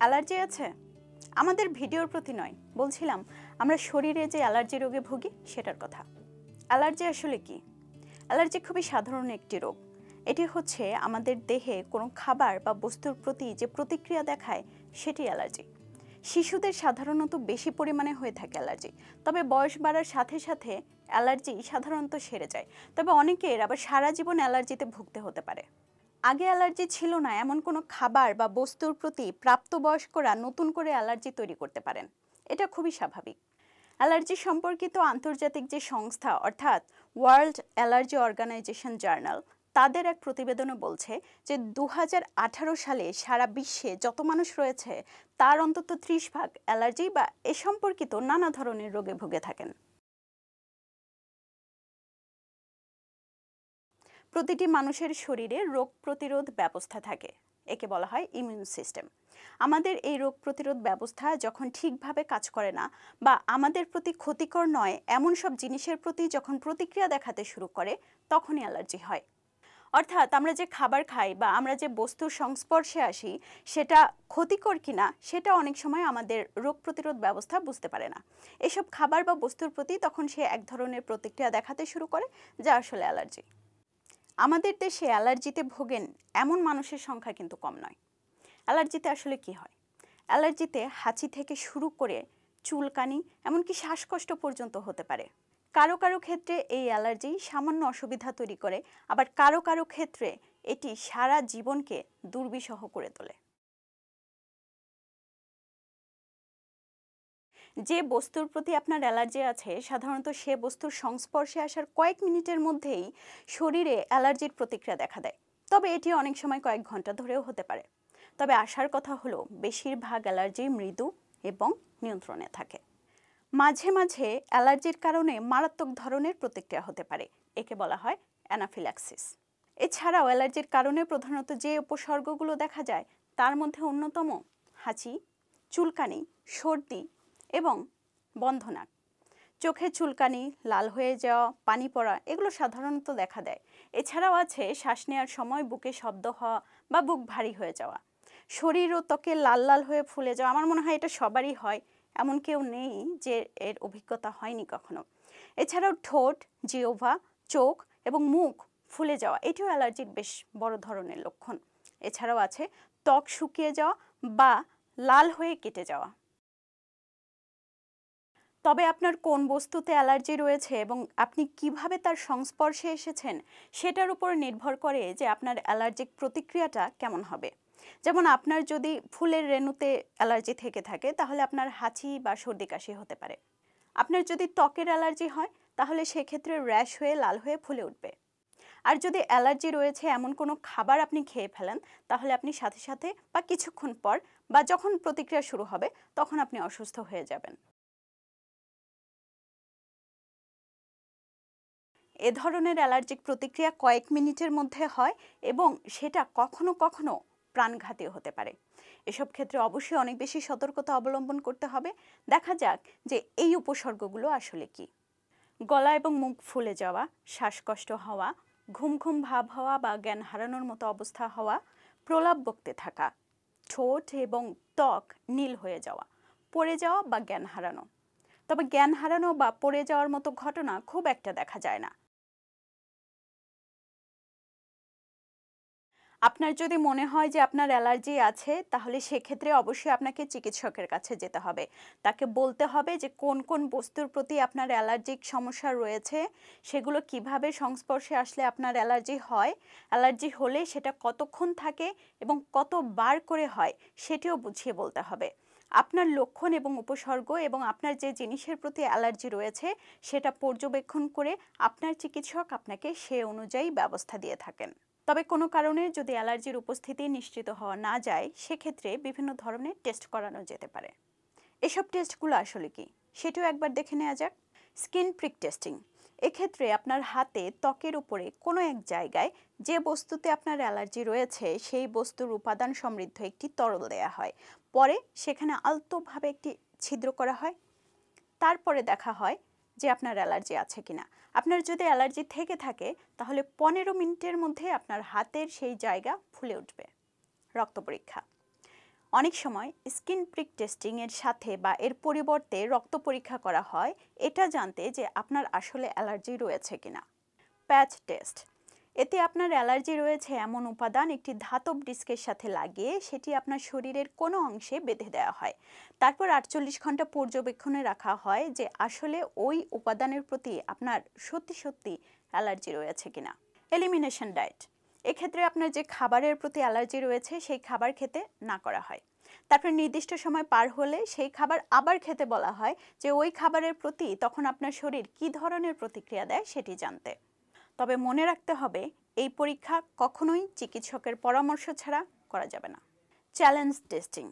allergy আছে আমাদের ভিডিওর প্রতি নয় বলছিলাম আমরা শরীরে যে অ্যালার্জি রোগে ভুগি সেটার কথা অ্যালার্জি আসলে কি অ্যালার্জি খুবই সাধারণ একটি রোগ এটি হচ্ছে আমাদের দেহে কোনো খাবার বা বস্তুর প্রতি যে প্রতিক্রিয়া দেখায় সেটি অ্যালার্জি শিশুদের সাধারণত বেশি পরিমাণে হয়ে থাকে অ্যালার্জি তবে বয়স বাড়ার সাথে সাথে অ্যালার্জি সাধারণত সেরে যায় তবে অনেকের আবার সারা জীবন অ্যালার্জিতে ভুগতে হতে পারে আগে অ্যালার্জি ছিল না এমন কোনো খাবার বা বস্তুর প্রতি প্রাপ্তবয়স্করা নতুন করে অ্যালার্জি তৈরি করতে পারেন এটা খুবই স্বাভাবিক অ্যালার্জি সম্পর্কিত আন্তর্জাতিক যে সংস্থা অর্থাৎ ওয়ার্ল্ড অ্যালার্জি অর্গানাইজেশন জার্নাল তাদের এক প্রতিবেদনে বলছে যে দু সালে সারা বিশ্বে যত মানুষ রয়েছে তার অন্তত ত্রিশ ভাগ অ্যালার্জি বা এ সম্পর্কিত নানা ধরনের রোগে ভুগে থাকেন প্রতিটি মানুষের শরীরে রোগ প্রতিরোধ ব্যবস্থা থাকে একে বলা হয় ইমিউন সিস্টেম আমাদের এই রোগ প্রতিরোধ ব্যবস্থা যখন ঠিকভাবে কাজ করে না বা আমাদের প্রতি ক্ষতিকর নয় এমন সব জিনিসের প্রতি যখন প্রতিক্রিয়া দেখাতে শুরু করে তখনই অ্যালার্জি হয় অর্থাৎ আমরা যে খাবার খাই বা আমরা যে বস্তুর সংস্পর্শে আসি সেটা ক্ষতিকর কিনা সেটা অনেক সময় আমাদের রোগ প্রতিরোধ ব্যবস্থা বুঝতে পারে না এসব খাবার বা বস্তুর প্রতি তখন সে এক ধরনের প্রতিক্রিয়া দেখাতে শুরু করে যা আসলে অ্যালার্জি আমাদের দেশে অ্যালার্জিতে ভোগেন এমন মানুষের সংখ্যা কিন্তু কম নয় অ্যালার্জিতে আসলে কি হয় অ্যালার্জিতে হাঁচি থেকে শুরু করে চুলকানি এমনকি শ্বাসকষ্ট পর্যন্ত হতে পারে কারো কারো ক্ষেত্রে এই অ্যালার্জি সামান্য অসুবিধা তৈরি করে আবার কারো কারো ক্ষেত্রে এটি সারা জীবনকে দুর্বিষহ করে তোলে যে বস্তুর প্রতি আপনার অ্যালার্জি আছে সাধারণত সে বস্তুর সংস্পর্শে আসার কয়েক মিনিটের মধ্যেই শরীরে অ্যালার্জির প্রতিক্রিয়া দেখা দেয় তবে এটি অনেক সময় কয়েক ঘন্টা ধরেও হতে পারে তবে আসার কথা হলো বেশিরভাগ অ্যালার্জি মৃদু এবং নিয়ন্ত্রণে থাকে মাঝে মাঝে অ্যালার্জির কারণে মারাত্মক ধরনের প্রতিক্রিয়া হতে পারে একে বলা হয় অ্যানাফিল্যাক্সিস এছাড়াও অ্যালার্জির কারণে প্রধানত যে উপসর্গগুলো দেখা যায় তার মধ্যে অন্যতম হাঁচি চুলকানি সর্দি এবং বন্ধনাক চোখে চুলকানি লাল হয়ে যাওয়া পানি পড়া এগুলো সাধারণত দেখা দেয় এছাড়াও আছে শ্বাস নেওয়ার সময় বুকে শব্দ হওয়া বা বুক ভারী হয়ে যাওয়া শরীর ও ত্বকে লাল লাল হয়ে ফুলে যাওয়া আমার মনে হয় এটা সবারই হয় এমন কেউ নেই যে এর অভিজ্ঞতা হয়নি কখনো এছাড়াও ঠোঁট জিওভা চোখ এবং মুখ ফুলে যাওয়া এটিও অ্যালার্জির বেশ বড় ধরনের লক্ষণ এছাড়াও আছে ত্বক শুকিয়ে যাওয়া বা লাল হয়ে কেটে যাওয়া তবে আপনার কোন বস্তুতে অ্যালার্জি রয়েছে এবং আপনি কিভাবে তার সংস্পর্শে এসেছেন সেটার উপর নির্ভর করে যে আপনার অ্যালার্জিক প্রতিক্রিয়াটা কেমন হবে যেমন আপনার যদি ফুলের রেণুতে অ্যালার্জি থেকে থাকে তাহলে আপনার হাঁচি বা সর্দি কাশি হতে পারে আপনার যদি ত্বকের অ্যালার্জি হয় তাহলে সেক্ষেত্রে র্যাশ হয়ে লাল হয়ে ফুলে উঠবে আর যদি অ্যালার্জি রয়েছে এমন কোনো খাবার আপনি খেয়ে ফেলেন তাহলে আপনি সাথে সাথে বা কিছুক্ষণ পর বা যখন প্রতিক্রিয়া শুরু হবে তখন আপনি অসুস্থ হয়ে যাবেন এ ধরনের অ্যালার্জিক প্রতিক্রিয়া কয়েক মিনিটের মধ্যে হয় এবং সেটা কখনো কখনো প্রাণঘাতী হতে পারে এসব ক্ষেত্রে অবশ্যই অনেক বেশি সতর্কতা অবলম্বন করতে হবে দেখা যাক যে এই উপসর্গগুলো আসলে কি গলা এবং মুখ ফুলে যাওয়া শ্বাসকষ্ট হওয়া ঘুম ঘুম ভাব হওয়া বা জ্ঞান হারানোর মতো অবস্থা হওয়া প্রলাপ বকতে থাকা ঠোঁট এবং ত্বক নীল হয়ে যাওয়া পড়ে যাওয়া বা জ্ঞান হারানো তবে জ্ঞান হারানো বা পড়ে যাওয়ার মতো ঘটনা খুব একটা দেখা যায় না আপনার যদি মনে হয় যে আপনার অ্যালার্জি আছে তাহলে সেক্ষেত্রে অবশ্যই আপনাকে চিকিৎসকের কাছে যেতে হবে তাকে বলতে হবে যে কোন কোন বস্তুর প্রতি আপনার অ্যালার্জিক সমস্যা রয়েছে সেগুলো কিভাবে সংস্পর্শে আসলে আপনার অ্যালার্জি হয় অ্যালার্জি হলে সেটা কতক্ষণ থাকে এবং কতবার করে হয় সেটিও বুঝিয়ে বলতে হবে আপনার লক্ষণ এবং উপসর্গ এবং আপনার যে জিনিসের প্রতি অ্যালার্জি রয়েছে সেটা পর্যবেক্ষণ করে আপনার চিকিৎসক আপনাকে সে অনুযায়ী ব্যবস্থা দিয়ে থাকেন তবে কোনো কারণে যদি অ্যালার্জির উপস্থিতি নিশ্চিত হওয়া না যায় সেক্ষেত্রে বিভিন্ন ধরনের টেস্ট করানো যেতে পারে এসব টেস্টগুলো আসলে কি সেটিও একবার দেখে নেওয়া যাক স্কিন প্রিক টেস্টিং এক্ষেত্রে আপনার হাতে ত্বকের উপরে কোনো এক জায়গায় যে বস্তুতে আপনার অ্যালার্জি রয়েছে সেই বস্তুর উপাদান সমৃদ্ধ একটি তরল দেয়া হয় পরে সেখানে আলতোভাবে একটি ছিদ্র করা হয় তারপরে দেখা হয় যে আপনার অ্যালার্জি আছে কিনা আপনার যদি অ্যালার্জি থেকে থাকে তাহলে পনেরো মিনিটের মধ্যে আপনার হাতের সেই জায়গা ফুলে উঠবে রক্ত পরীক্ষা অনেক সময় স্কিন প্রিক টেস্টিংয়ের সাথে বা এর পরিবর্তে রক্ত পরীক্ষা করা হয় এটা জানতে যে আপনার আসলে অ্যালার্জি রয়েছে কিনা প্যাচ টেস্ট এতে আপনার অ্যালার্জি রয়েছে এমন উপাদান একটি ধাতব ডিস্কের সাথে লাগিয়ে সেটি আপনার শরীরের কোনো অংশে বেঁধে দেওয়া হয় তারপর আটচল্লিশ ঘন্টা পর্যবেক্ষণে রাখা হয় যে আসলে ওই উপাদানের প্রতি আপনার সত্যি সত্যি অ্যালার্জি রয়েছে কিনা এলিমিনেশন ডায়েট এক্ষেত্রে আপনার যে খাবারের প্রতি অ্যালার্জি রয়েছে সেই খাবার খেতে না করা হয় তারপর নির্দিষ্ট সময় পার হলে সেই খাবার আবার খেতে বলা হয় যে ওই খাবারের প্রতি তখন আপনার শরীর কি ধরনের প্রতিক্রিয়া দেয় সেটি জানতে তবে মনে রাখতে হবে এই পরীক্ষা কখনোই চিকিৎসকের পরামর্শ ছাড়া করা যাবে না চ্যালেঞ্জ টেস্টিং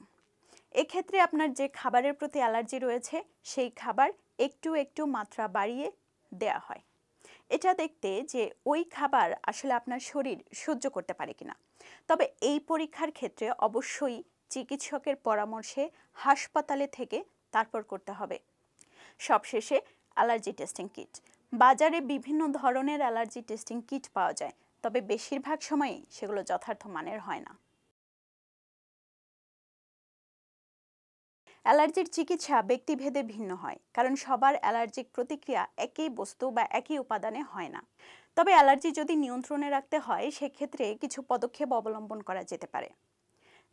এক্ষেত্রে আপনার যে খাবারের প্রতি অ্যালার্জি রয়েছে সেই খাবার একটু একটু মাত্রা বাড়িয়ে দেয়া হয় এটা দেখতে যে ওই খাবার আসলে আপনার শরীর সহ্য করতে পারে কিনা তবে এই পরীক্ষার ক্ষেত্রে অবশ্যই চিকিৎসকের পরামর্শে হাসপাতালে থেকে তারপর করতে হবে সবশেষে অ্যালার্জি টেস্টিং কিট বাজারে বিভিন্ন ধরনের অ্যালার্জি টেস্টিং কিট পাওয়া যায় তবে বেশিরভাগ সময়ই সেগুলো যথার্থ মানের হয় না অ্যালার্জির চিকিৎসা ব্যক্তিভেদে ভিন্ন হয় কারণ সবার অ্যালার্জিক প্রতিক্রিয়া একই বস্তু বা একই উপাদানে হয় না তবে অ্যালার্জি যদি নিয়ন্ত্রণে রাখতে হয় সেক্ষেত্রে কিছু পদক্ষেপ অবলম্বন করা যেতে পারে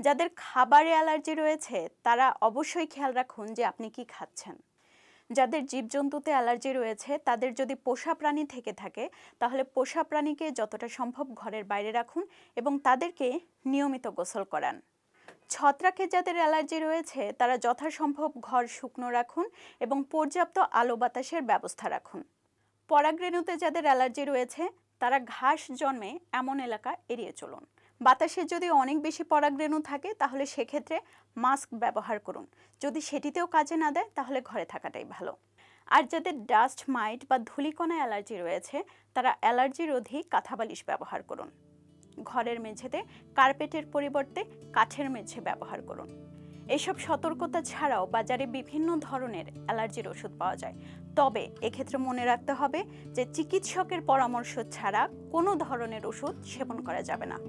যাদের খাবারে অ্যালার্জি রয়েছে তারা অবশ্যই খেয়াল রাখুন যে আপনি কি খাচ্ছেন যাদের জীবজন্তুতে অ্যালার্জি রয়েছে তাদের যদি পোষা প্রাণী থেকে থাকে তাহলে পোষা প্রাণীকে যতটা সম্ভব ঘরের বাইরে রাখুন এবং তাদেরকে নিয়মিত গোসল করান ছত্রাকে যাদের অ্যালার্জি রয়েছে তারা যথাসম্ভব ঘর শুকনো রাখুন এবং পর্যাপ্ত আলো বাতাসের ব্যবস্থা রাখুন পরাগরেণুতে যাদের অ্যালার্জি রয়েছে তারা ঘাস জন্মে এমন এলাকা এড়িয়ে চলুন বাতাসের যদি অনেক বেশি পরাগরেণু থাকে তাহলে সেক্ষেত্রে মাস্ক ব্যবহার করুন যদি সেটিতেও কাজে না দেয় তাহলে ঘরে থাকাটাই ভালো আর যাদের ডাস্ট মাইট বা ধূলিকণা অ্যালার্জি রয়েছে তারা অ্যালার্জি রোধী কাঁথাবালিশ ব্যবহার করুন ঘরের মেঝেতে কার্পেটের পরিবর্তে কাঠের মেঝে ব্যবহার করুন এসব সতর্কতা ছাড়াও বাজারে বিভিন্ন ধরনের অ্যালার্জির ওষুধ পাওয়া যায় তবে এক্ষেত্রে মনে রাখতে হবে যে চিকিৎসকের পরামর্শ ছাড়া কোনো ধরনের ওষুধ সেবন করা যাবে না